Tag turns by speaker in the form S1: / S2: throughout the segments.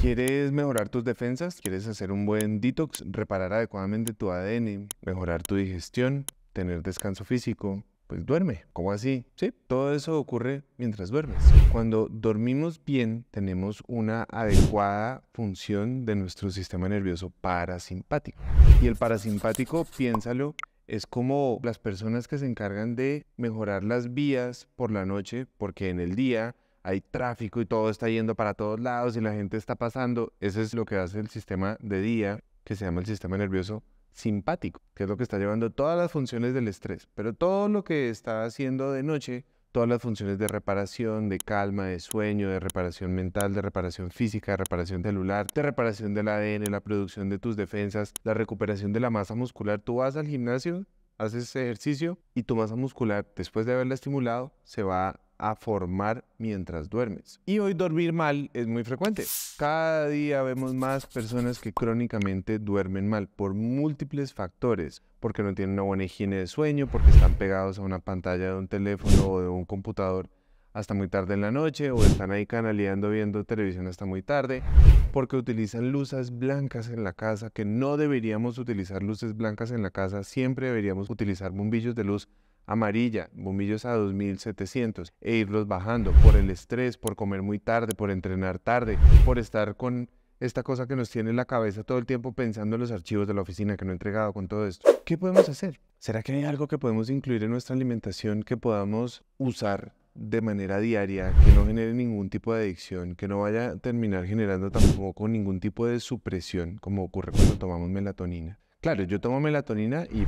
S1: ¿Quieres mejorar tus defensas? ¿Quieres hacer un buen detox? ¿Reparar adecuadamente tu ADN? ¿Mejorar tu digestión? ¿Tener descanso físico? Pues duerme. ¿Cómo así? Sí, todo eso ocurre mientras duermes. Cuando dormimos bien, tenemos una adecuada función de nuestro sistema nervioso parasimpático. Y el parasimpático, piénsalo, es como las personas que se encargan de mejorar las vías por la noche, porque en el día hay tráfico y todo está yendo para todos lados y la gente está pasando. Eso es lo que hace el sistema de día, que se llama el sistema nervioso simpático, que es lo que está llevando todas las funciones del estrés. Pero todo lo que está haciendo de noche, todas las funciones de reparación, de calma, de sueño, de reparación mental, de reparación física, de reparación celular, de reparación del ADN, la producción de tus defensas, la recuperación de la masa muscular. Tú vas al gimnasio, haces ejercicio y tu masa muscular, después de haberla estimulado, se va a formar mientras duermes. Y hoy dormir mal es muy frecuente. Cada día vemos más personas que crónicamente duermen mal por múltiples factores, porque no tienen una buena higiene de sueño, porque están pegados a una pantalla de un teléfono o de un computador hasta muy tarde en la noche o están ahí canaleando viendo televisión hasta muy tarde, porque utilizan luces blancas en la casa, que no deberíamos utilizar luces blancas en la casa, siempre deberíamos utilizar bombillos de luz amarilla, bombillos a 2700 e irlos bajando por el estrés, por comer muy tarde, por entrenar tarde, por estar con esta cosa que nos tiene en la cabeza todo el tiempo pensando en los archivos de la oficina que no he entregado con todo esto. ¿Qué podemos hacer? ¿Será que hay algo que podemos incluir en nuestra alimentación que podamos usar de manera diaria, que no genere ningún tipo de adicción, que no vaya a terminar generando tampoco ningún tipo de supresión como ocurre cuando tomamos melatonina? Claro, yo tomo melatonina y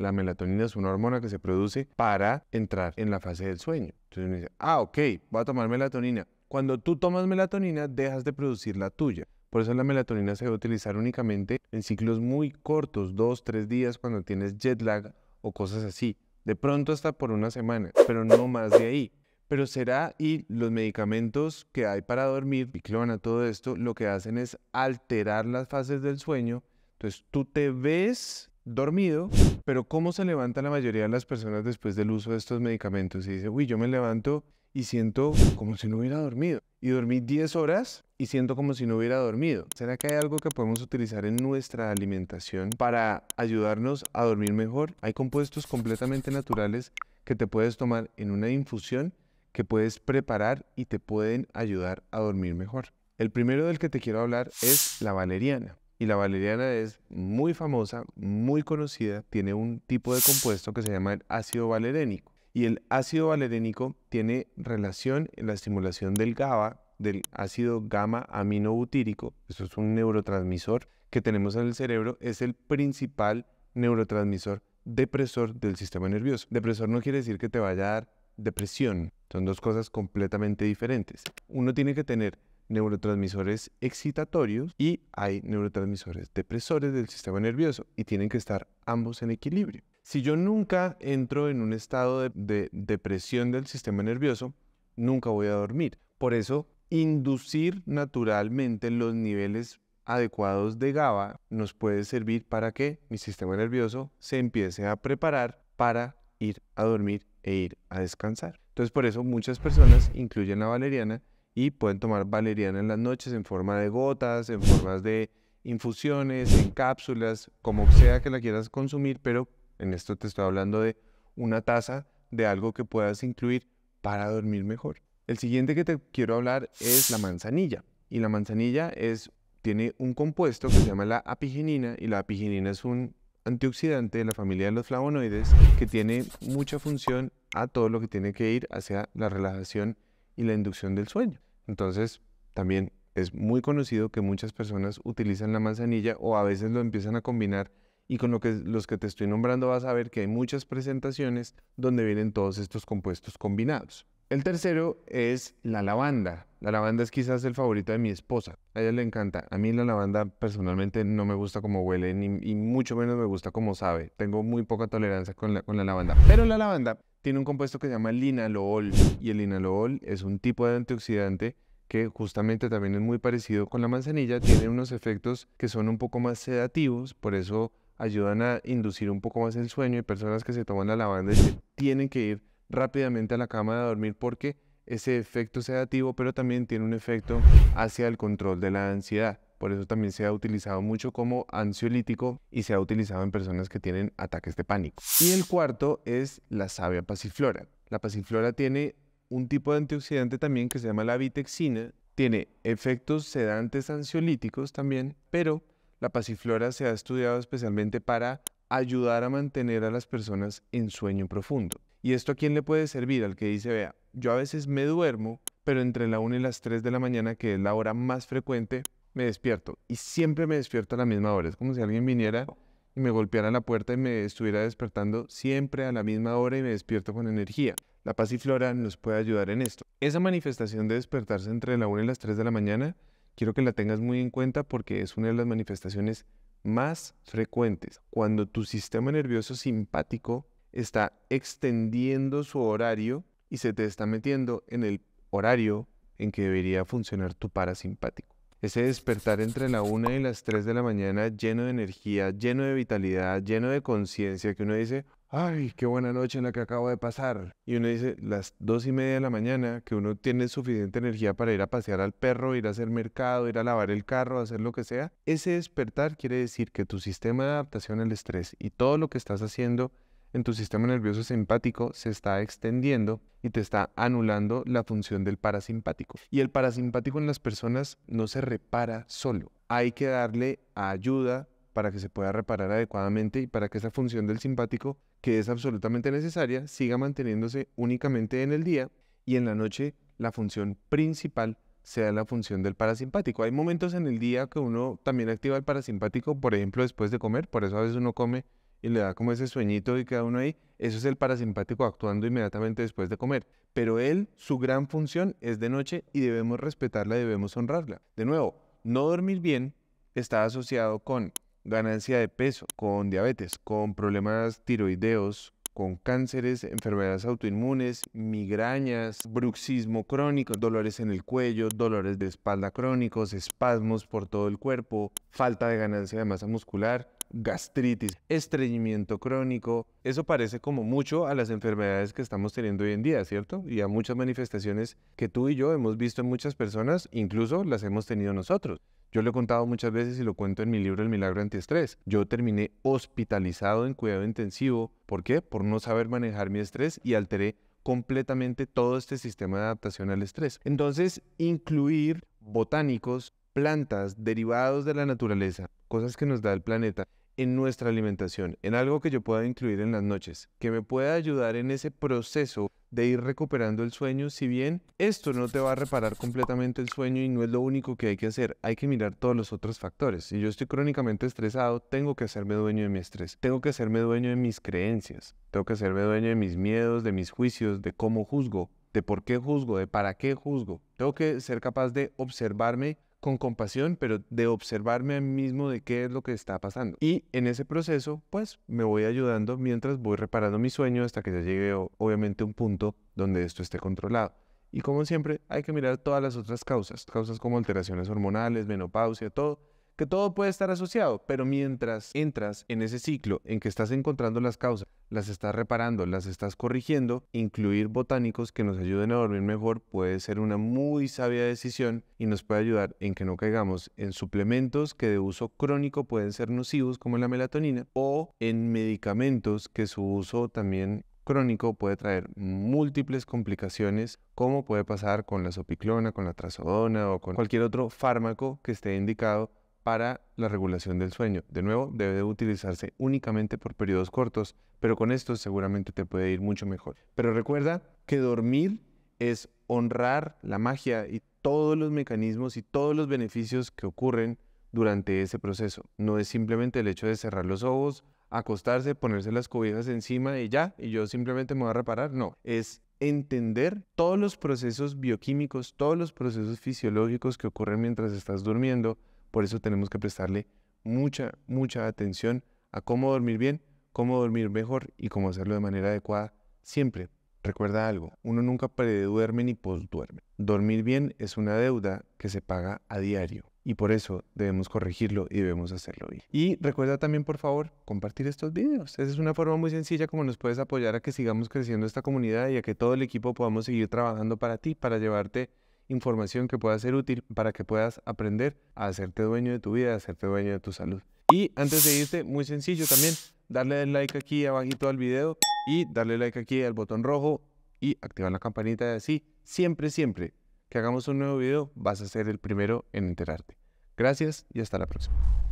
S1: la melatonina es una hormona que se produce para entrar en la fase del sueño. Entonces uno dice, ah, ok, voy a tomar melatonina. Cuando tú tomas melatonina, dejas de producir la tuya. Por eso la melatonina se debe utilizar únicamente en ciclos muy cortos, dos, tres días, cuando tienes jet lag o cosas así. De pronto hasta por una semana, pero no más de ahí. Pero será, y los medicamentos que hay para dormir, biclona, todo esto, lo que hacen es alterar las fases del sueño. Entonces tú te ves dormido, pero ¿cómo se levanta la mayoría de las personas después del uso de estos medicamentos? Y dice, uy, yo me levanto y siento como si no hubiera dormido. Y dormí 10 horas y siento como si no hubiera dormido. ¿Será que hay algo que podemos utilizar en nuestra alimentación para ayudarnos a dormir mejor? Hay compuestos completamente naturales que te puedes tomar en una infusión que puedes preparar y te pueden ayudar a dormir mejor. El primero del que te quiero hablar es la valeriana. Y la valeriana es muy famosa, muy conocida, tiene un tipo de compuesto que se llama el ácido valerénico. Y el ácido valerénico tiene relación en la estimulación del GABA, del ácido gamma aminobutírico, eso es un neurotransmisor que tenemos en el cerebro, es el principal neurotransmisor depresor del sistema nervioso. Depresor no quiere decir que te vaya a dar depresión, son dos cosas completamente diferentes. Uno tiene que tener neurotransmisores excitatorios y hay neurotransmisores depresores del sistema nervioso y tienen que estar ambos en equilibrio. Si yo nunca entro en un estado de, depresión del sistema nervioso, nunca voy a dormir. Por eso, inducir naturalmente los niveles adecuados de GABA nos puede servir para que mi sistema nervioso se empiece a preparar para ir a dormir e ir a descansar. Entonces por eso muchas personas, incluyen a Valeriana, y pueden tomar valeriana en las noches en forma de gotas, en formas de infusiones, en cápsulas, como sea que la quieras consumir, pero en esto te estoy hablando de una taza de algo que puedas incluir para dormir mejor. El siguiente que te quiero hablar es la manzanilla. Y la manzanilla es, tiene un compuesto que se llama la apigenina y la apigenina es un antioxidante de la familia de los flavonoides que tiene mucha función a todo lo que tiene que ir hacia la relajación y la inducción del sueño. Entonces, también es muy conocido que muchas personas utilizan la manzanilla o a veces lo empiezan a combinar y con lo que, los que te estoy nombrando vas a ver que hay muchas presentaciones donde vienen todos estos compuestos combinados. El tercero es la lavanda. La lavanda es quizás el favorito de mi esposa. A ella le encanta. A mí la lavanda personalmente no me gusta como huele ni, y mucho menos me gusta como sabe. Tengo muy poca tolerancia con la lavanda. Pero la lavanda tiene un compuesto que se llama linalool y el linalool es un tipo de antioxidante que justamente también es muy parecido con la manzanilla, tiene unos efectos que son un poco más sedativos, por eso ayudan a inducir un poco más el sueño y personas que se toman la lavanda tienen que ir rápidamente a la cama a dormir porque ese efecto sedativo, pero también tiene un efecto hacia el control de la ansiedad. Por eso también se ha utilizado mucho como ansiolítico y se ha utilizado en personas que tienen ataques de pánico. Y el cuarto es la savia pasiflora. La pasiflora tiene un tipo de antioxidante también que se llama la vitexina. Tiene efectos sedantes ansiolíticos también, pero la pasiflora se ha estudiado especialmente para ayudar a mantener a las personas en sueño profundo. ¿Y esto a quién le puede servir? Al que dice, vea, yo a veces me duermo, pero entre la 1 y las 3 de la mañana, que es la hora más frecuente, me despierto y siempre me despierto a la misma hora. Es como si alguien viniera y me golpeara la puerta y me estuviera despertando siempre a la misma hora y me despierto con energía. La pasiflora nos puede ayudar en esto. Esa manifestación de despertarse entre la 1 y las 3 de la mañana, quiero que la tengas muy en cuenta porque es una de las manifestaciones más frecuentes. Cuando tu sistema nervioso simpático está extendiendo su horario y se te está metiendo en el horario en que debería funcionar tu parasimpático. Ese despertar entre la una y las 3 de la mañana lleno de energía, lleno de vitalidad, lleno de conciencia, que uno dice, ay, qué buena noche en la que acabo de pasar. Y uno dice, las dos y media de la mañana, que uno tiene suficiente energía para ir a pasear al perro, ir a hacer mercado, ir a lavar el carro, hacer lo que sea. Ese despertar quiere decir que tu sistema de adaptación al estrés y todo lo que estás haciendo en tu sistema nervioso simpático se está extendiendo y te está anulando la función del parasimpático. Y el parasimpático en las personas no se repara solo. Hay que darle ayuda para que se pueda reparar adecuadamente y para que esa función del simpático, que es absolutamente necesaria, siga manteniéndose únicamente en el día y en la noche la función principal sea la función del parasimpático. Hay momentos en el día que uno también activa el parasimpático, por ejemplo, después de comer, por eso a veces uno come y le da como ese sueñito y queda uno ahí, eso es el parasimpático actuando inmediatamente después de comer. Pero él, su gran función es de noche y debemos respetarla, debemos honrarla. De nuevo, no dormir bien está asociado con ganancia de peso, con diabetes, con problemas tiroideos, con cánceres, enfermedades autoinmunes, migrañas, bruxismo crónico, dolores en el cuello, dolores de espalda crónicos, espasmos por todo el cuerpo, falta de ganancia de masa muscular, gastritis, estreñimiento crónico. Eso parece como mucho a las enfermedades que estamos teniendo hoy en día, ¿cierto? Y a muchas manifestaciones que tú y yo hemos visto en muchas personas, incluso las hemos tenido nosotros. Yo lo he contado muchas veces y lo cuento en mi libro El Milagro Antiestrés. Yo terminé hospitalizado en cuidado intensivo. ¿Por qué? Por no saber manejar mi estrés y alteré completamente todo este sistema de adaptación al estrés. Entonces, incluir botánicos, plantas, derivados de la naturaleza, cosas que nos da el planeta, en nuestra alimentación, en algo que yo pueda incluir en las noches, que me pueda ayudar en ese proceso de ir recuperando el sueño, si bien esto no te va a reparar completamente el sueño y no es lo único que hay que hacer, hay que mirar todos los otros factores. Si yo estoy crónicamente estresado, tengo que hacerme dueño de mi estrés, tengo que hacerme dueño de mis creencias, tengo que hacerme dueño de mis miedos, de mis juicios, de cómo juzgo, de por qué juzgo, de para qué juzgo. Tengo que ser capaz de observarme con compasión, pero de observarme a mí mismo de qué es lo que está pasando. Y en ese proceso, pues me voy ayudando mientras voy reparando mi sueño hasta que ya llegue obviamente a un punto donde esto esté controlado. Y como siempre, hay que mirar todas las otras causas, causas como alteraciones hormonales, menopausia, todo, que todo puede estar asociado, pero mientras entras en ese ciclo en que estás encontrando las causas, las estás reparando, las estás corrigiendo, incluir botánicos que nos ayuden a dormir mejor puede ser una muy sabia decisión y nos puede ayudar en que no caigamos en suplementos que de uso crónico pueden ser nocivos como la melatonina o en medicamentos que su uso también crónico puede traer múltiples complicaciones, como puede pasar con la sopiclona, con la trazodona o con cualquier otro fármaco que esté indicado para la regulación del sueño. De nuevo, debe utilizarse únicamente por periodos cortos, pero con esto seguramente te puede ir mucho mejor. Pero recuerda que dormir es honrar la magia y todos los mecanismos y todos los beneficios que ocurren durante ese proceso. No es simplemente el hecho de cerrar los ojos, acostarse, ponerse las cobijas encima y ya, y yo simplemente me voy a reparar. No, es entender todos los procesos bioquímicos, todos los procesos fisiológicos que ocurren mientras estás durmiendo por eso tenemos que prestarle mucha, mucha atención a cómo dormir bien, cómo dormir mejor y cómo hacerlo de manera adecuada siempre. Recuerda algo, uno nunca preduerme ni posduerme. Dormir bien es una deuda que se paga a diario y por eso debemos corregirlo y debemos hacerlo bien. Y recuerda también, por favor, compartir estos videos. Esa es una forma muy sencilla como nos puedes apoyar a que sigamos creciendo esta comunidad y a que todo el equipo podamos seguir trabajando para ti, para llevarte información que pueda ser útil para que puedas aprender a hacerte dueño de tu vida, a hacerte dueño de tu salud. Y antes de irte, muy sencillo también, darle like aquí abajito al video y darle like aquí al botón rojo y activar la campanita de así. Siempre, siempre que hagamos un nuevo video, vas a ser el primero en enterarte. Gracias y hasta la próxima.